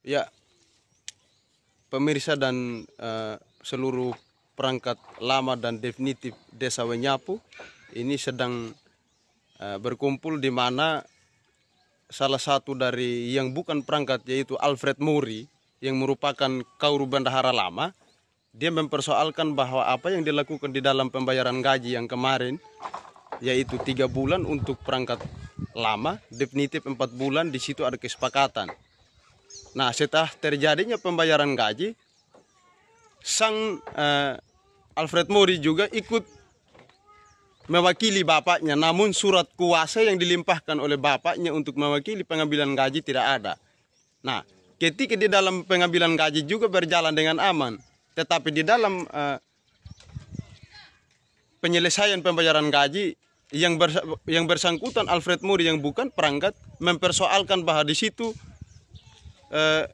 Ya, pemirsa dan uh, seluruh perangkat lama dan definitif Desa Wenyapu ini sedang uh, berkumpul di mana salah satu dari yang bukan perangkat yaitu Alfred Muri yang merupakan Kauru dahara lama dia mempersoalkan bahwa apa yang dilakukan di dalam pembayaran gaji yang kemarin yaitu tiga bulan untuk perangkat lama definitif empat bulan di situ ada kesepakatan Nah setelah terjadinya pembayaran gaji, sang eh, Alfred Mori juga ikut mewakili bapaknya. Namun surat kuasa yang dilimpahkan oleh bapaknya untuk mewakili pengambilan gaji tidak ada. Nah ketika di dalam pengambilan gaji juga berjalan dengan aman, tetapi di dalam eh, penyelesaian pembayaran gaji yang yang bersangkutan Alfred Mori yang bukan perangkat mempersoalkan bahwa di situ eh,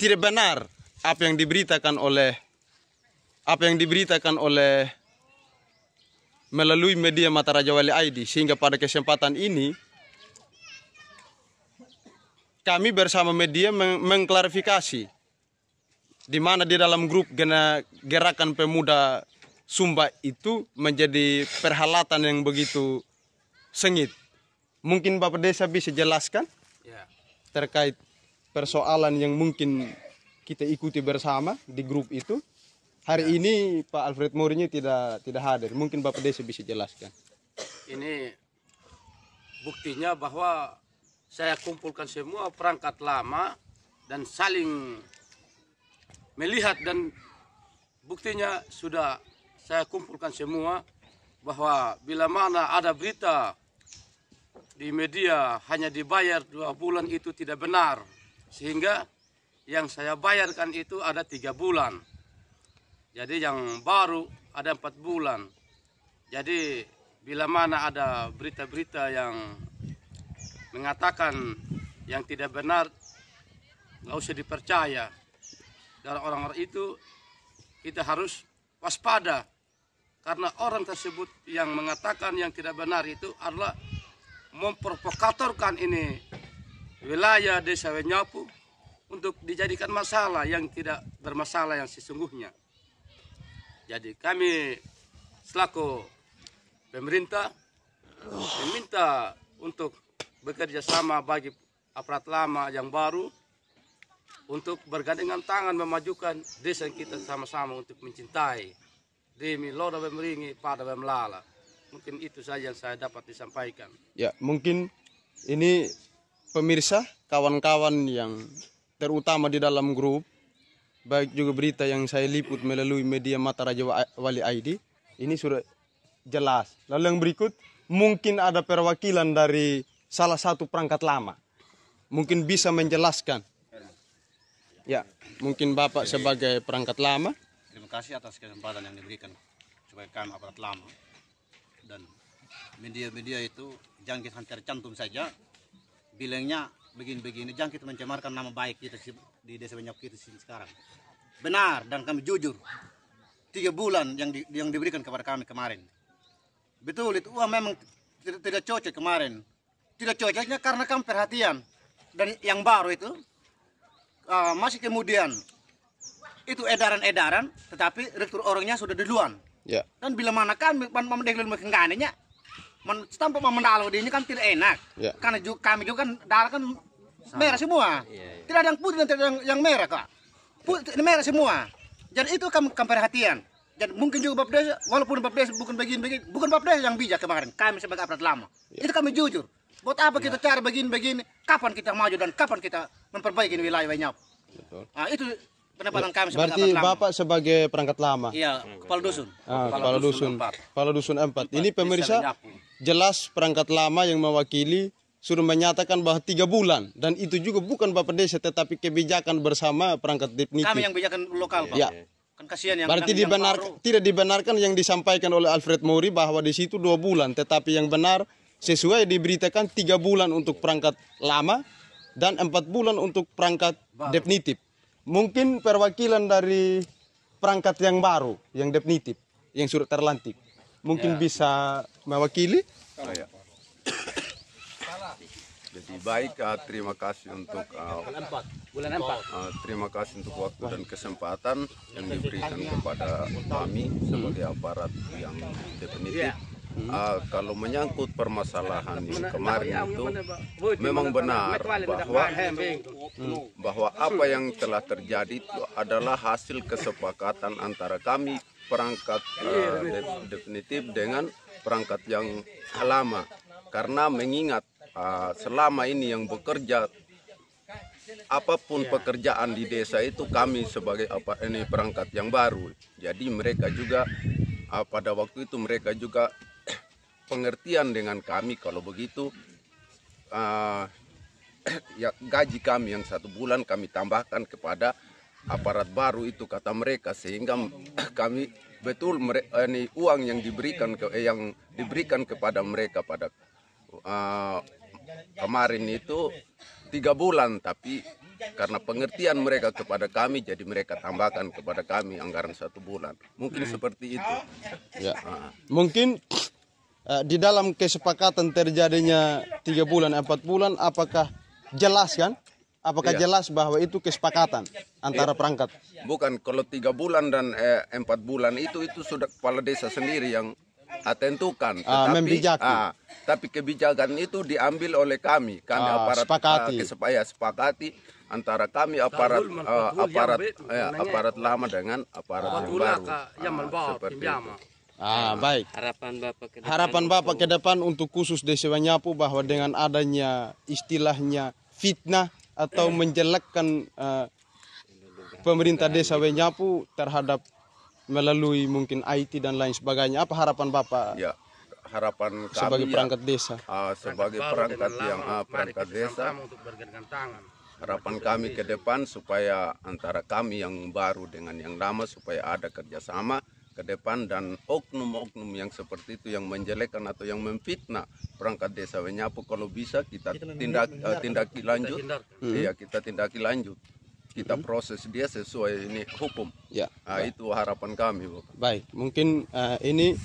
tidak benar apa yang diberitakan oleh apa yang diberitakan oleh melalui media Mata Raja Wali ID sehingga pada kesempatan ini kami bersama media meng mengklarifikasi di mana di dalam grup gerakan pemuda Sumba itu menjadi perhalatan yang begitu sengit. Mungkin Bapak Desa bisa jelaskan ya. terkait persoalan yang mungkin kita ikuti bersama di grup itu. Hari ya. ini Pak Alfred Mourinho tidak tidak hadir. Mungkin Bapak Desi bisa jelaskan. Ini buktinya bahwa saya kumpulkan semua perangkat lama dan saling melihat dan buktinya sudah saya kumpulkan semua bahwa bila mana ada berita di media hanya dibayar dua bulan itu tidak benar. Sehingga yang saya bayarkan itu ada tiga bulan. Jadi yang baru ada empat bulan. Jadi bila mana ada berita-berita yang mengatakan yang tidak benar, nggak usah dipercaya. Dari orang-orang itu kita harus waspada karena orang tersebut yang mengatakan yang tidak benar itu adalah memprovokatorkan ini wilayah desa Wenyapu untuk dijadikan masalah yang tidak bermasalah yang sesungguhnya. Jadi kami selaku pemerintah meminta untuk bekerja sama bagi aparat lama yang baru untuk bergandengan tangan memajukan desa kita sama-sama untuk mencintai demi loda pemeringi pada bemlala mungkin itu saja yang saya dapat disampaikan ya mungkin ini pemirsa, kawan-kawan yang terutama di dalam grup, baik juga berita yang saya liput melalui media Mata Raja Wali ID, ini sudah jelas. Lalu yang berikut, mungkin ada perwakilan dari salah satu perangkat lama. Mungkin bisa menjelaskan. Ya, mungkin Bapak sebagai perangkat lama. Terima kasih atas kesempatan yang diberikan sebagai kami aparat lama. Dan media-media itu jangan tercantum saja bilangnya begini-begini jangan kita mencemarkan nama baik kita di desa banyak kita sini sekarang benar dan kami jujur tiga bulan yang di, yang diberikan kepada kami kemarin betul itu uang memang tidak, tidak cocok kemarin tidak cocoknya karena kami perhatian dan yang baru itu uh, masih kemudian itu edaran-edaran tetapi rektor orangnya sudah duluan ya. dan bila mana kami pan pamdeklan men, tanpa mendalo di ini kan tidak enak. Yeah. Karena juga, kami juga kan darah kan merah semua. Yeah, yeah. Tidak ada yang putih dan tidak ada yang, yang merah kak. Putih merah semua. Jadi itu kami, kami perhatian. Dan mungkin juga Bapak Desa, walaupun Bapak Desa bukan begini-begini, bukan Bapak Desa yang bijak kemarin, kami sebagai aparat lama. Yeah. Itu kami jujur. Buat apa kita ya. cari begini-begini, kapan kita maju dan kapan kita memperbaiki wilayah banyak? Nah, itu pendapatan ya. kami sebagai Berarti Bapak sebagai perangkat lama. Iya, kepala dusun. Ah, kepala, dusun. Kepala dusun 4. Kepala dusun 4. Ini pemirsa jelas perangkat lama yang mewakili sudah menyatakan bahwa tiga bulan dan itu juga bukan Bapak Desa tetapi kebijakan bersama perangkat definitif. Kami yang kebijakan lokal Pak. Ya. Kan kasihan yang Berarti yang baru. tidak dibenarkan yang disampaikan oleh Alfred Mori bahwa di situ dua bulan tetapi yang benar sesuai diberitakan tiga bulan untuk perangkat lama dan empat bulan untuk perangkat baru. definitif. Mungkin perwakilan dari perangkat yang baru yang definitif yang sudah terlantik mungkin ya. bisa mewakili. Oh, ya. Jadi baik, uh, terima kasih untuk uh, uh, terima kasih untuk waktu dan kesempatan yang diberikan kepada kami sebagai aparat yang definitif. Ya uh, kalau menyangkut permasalahan yang kemarin itu memang benar bahwa bahwa apa yang telah terjadi itu adalah hasil kesepakatan antara kami perangkat uh, definitif dengan perangkat yang lama karena mengingat uh, selama ini yang bekerja apapun iya. pekerjaan di desa itu kami sebagai apa ini perangkat yang baru jadi mereka juga ah, pada waktu itu mereka juga pengertian dengan kami kalau begitu uh, ya gaji kami yang satu bulan kami tambahkan kepada aparat baru itu kata mereka sehingga kami betul mereka, ini uang yang diberikan ke, eh, yang diberikan kepada mereka pada uh, kemarin itu tiga bulan tapi karena pengertian mereka kepada kami jadi mereka tambahkan kepada kami anggaran satu bulan mungkin seperti itu ya. Uh. mungkin Eh, di dalam kesepakatan terjadinya tiga bulan empat bulan apakah jelas kan apakah iya. jelas bahwa itu kesepakatan antara iya. perangkat bukan kalau tiga bulan dan eh, empat bulan itu itu sudah kepala desa sendiri yang tentukan uh, ah, tetapi uh, tapi kebijakan itu diambil oleh kami kami uh, aparat sepakati. Uh, ya, sepakati antara kami aparat uh, aparat uh, aparat lama dengan aparat yang baru uh, seperti itu. Ah, baik. Harapan Bapak ke depan Harapan Bapak ke depan untuk khusus Desa Wanyapu bahwa dengan adanya istilahnya fitnah atau eh. menjelekkan uh, pemerintah Desa Wanyapu terhadap melalui mungkin IT dan lain sebagainya. Apa harapan Bapak? Ya harapan kami sebagai ya, perangkat desa uh, sebagai perangkat, yang uh, perangkat desa harapan kami ke depan supaya antara kami yang baru dengan yang lama supaya ada kerjasama ke depan dan oknum-oknum yang seperti itu yang menjelekkan atau yang memfitnah perangkat desa Wenyapu kalau bisa kita, tindak uh, tindaki lanjut kita iya hmm. kita tindaki lanjut kita hmm. proses dia sesuai ini hukum ya nah, itu harapan kami Bapak. baik mungkin uh, ini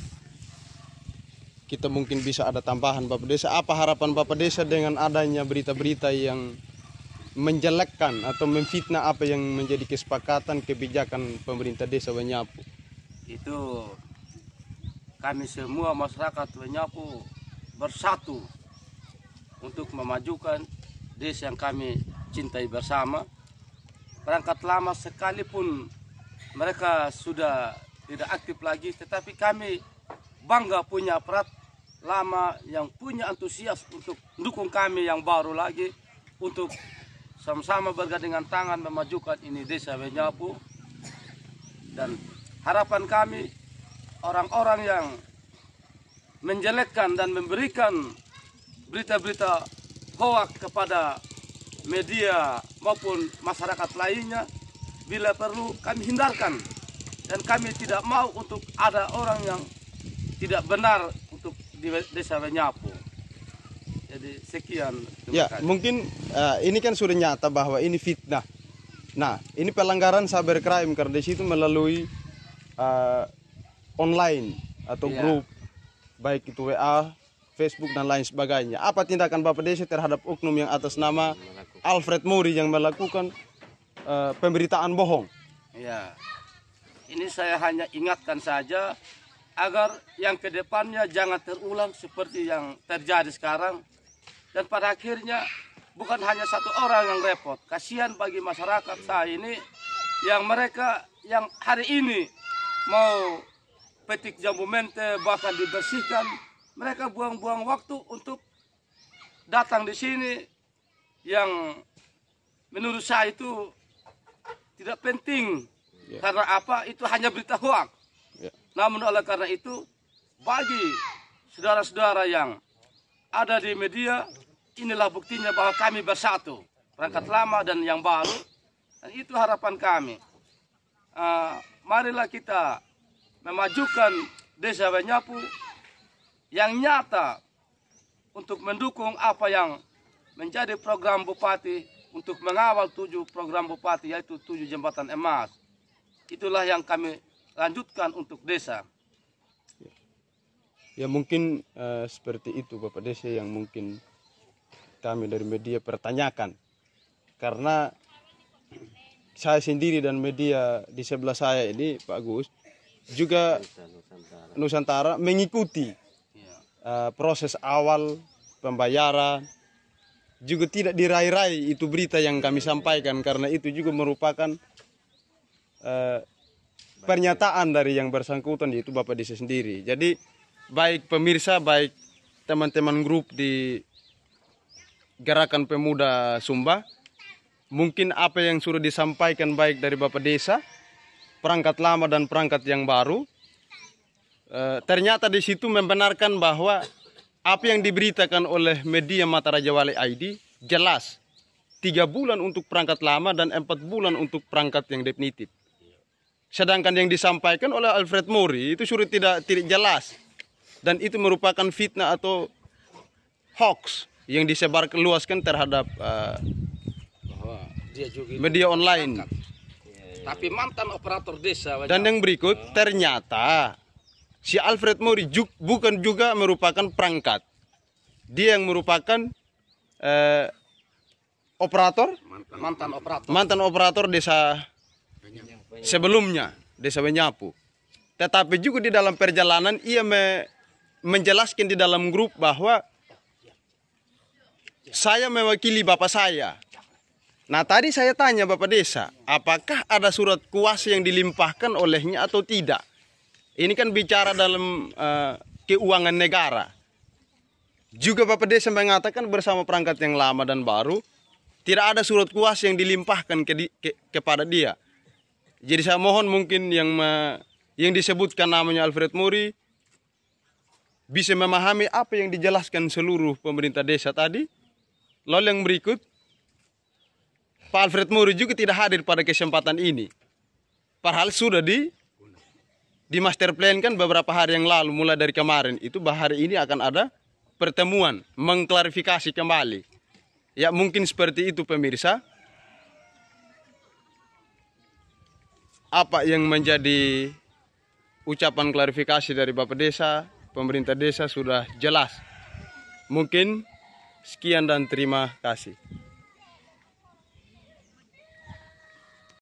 kita mungkin bisa ada tambahan Bapak Desa apa harapan Bapak Desa dengan adanya berita-berita yang menjelekkan atau memfitnah apa yang menjadi kesepakatan kebijakan pemerintah desa Wenyapu itu kami semua masyarakat Wenyapu bersatu untuk memajukan desa yang kami cintai bersama. perangkat lama sekalipun mereka sudah tidak aktif lagi, tetapi kami bangga punya perat lama yang punya antusias untuk mendukung kami yang baru lagi untuk sama-sama bergandengan tangan memajukan ini desa Wenyapu dan Harapan kami orang-orang yang menjelekkan dan memberikan berita-berita hoak kepada media maupun masyarakat lainnya bila perlu kami hindarkan dan kami tidak mau untuk ada orang yang tidak benar untuk di desa Benyapu. Jadi sekian. Ya, mungkin uh, ini kan sudah nyata bahwa ini fitnah. Nah, ini pelanggaran cyber crime karena di situ melalui uh, online atau yeah. grup baik itu WA, Facebook dan lain sebagainya. Apa tindakan Bapak Desi terhadap oknum yang atas nama Alfred Muri yang melakukan uh, pemberitaan bohong? Ya, ini saya hanya ingatkan saja agar yang kedepannya jangan terulang seperti yang terjadi sekarang. Dan pada akhirnya bukan hanya satu orang yang repot. Kasihan bagi masyarakat saya ini yang mereka yang hari ini mau petik jambu mente bahkan dibersihkan mereka buang-buang waktu untuk datang di sini yang menurut saya itu tidak penting yeah. karena apa itu hanya berita hoax yeah. namun oleh karena itu bagi saudara-saudara yang ada di media inilah buktinya bahwa kami bersatu perangkat yeah. lama dan yang baru dan itu harapan kami uh, marilah kita memajukan desa Wenyapu yang nyata untuk mendukung apa yang menjadi program bupati untuk mengawal tujuh program bupati yaitu tujuh jembatan emas. Itulah yang kami lanjutkan untuk desa. Ya, ya mungkin uh, seperti itu Bapak Desa yang mungkin kami dari media pertanyakan. Karena saya sendiri dan media di sebelah saya ini Pak Gus juga Nusantara, Nusantara mengikuti ya. uh, proses awal pembayaran juga tidak dirai-rai itu berita yang kami sampaikan karena itu juga merupakan uh, pernyataan dari yang bersangkutan yaitu Bapak Desa sendiri. Jadi baik pemirsa baik teman-teman grup di Gerakan Pemuda Sumba Mungkin apa yang sudah disampaikan baik dari Bapak Desa, perangkat lama dan perangkat yang baru, eh, ternyata di situ membenarkan bahwa apa yang diberitakan oleh media Mata Raja Wali ID jelas. Tiga bulan untuk perangkat lama dan empat bulan untuk perangkat yang definitif. Sedangkan yang disampaikan oleh Alfred Mori itu sudah tidak tidak jelas dan itu merupakan fitnah atau hoax yang disebarkan luaskan terhadap uh, dia juga media online. Iya. Tapi mantan operator desa. Dan yang berikut ternyata si Alfred Mori juk, bukan juga merupakan perangkat. Dia yang merupakan eh, operator mantan, mantan operator mantan operator desa sebelumnya desa Benyapu. Tetapi juga di dalam perjalanan ia me, menjelaskan di dalam grup bahwa saya mewakili bapak saya Nah tadi saya tanya Bapak Desa, apakah ada surat kuasa yang dilimpahkan olehnya atau tidak? Ini kan bicara dalam uh, keuangan negara. Juga Bapak Desa mengatakan bersama perangkat yang lama dan baru, tidak ada surat kuasa yang dilimpahkan ke ke, kepada dia. Jadi saya mohon mungkin yang me, yang disebutkan namanya Alfred Muri bisa memahami apa yang dijelaskan seluruh pemerintah desa tadi. Lalu yang berikut, Pak Alfred Muri juga tidak hadir pada kesempatan ini. Padahal sudah di di master plan kan beberapa hari yang lalu mulai dari kemarin itu bahari ini akan ada pertemuan mengklarifikasi kembali. Ya mungkin seperti itu pemirsa. Apa yang menjadi ucapan klarifikasi dari Bapak Desa, pemerintah desa sudah jelas. Mungkin sekian dan terima kasih.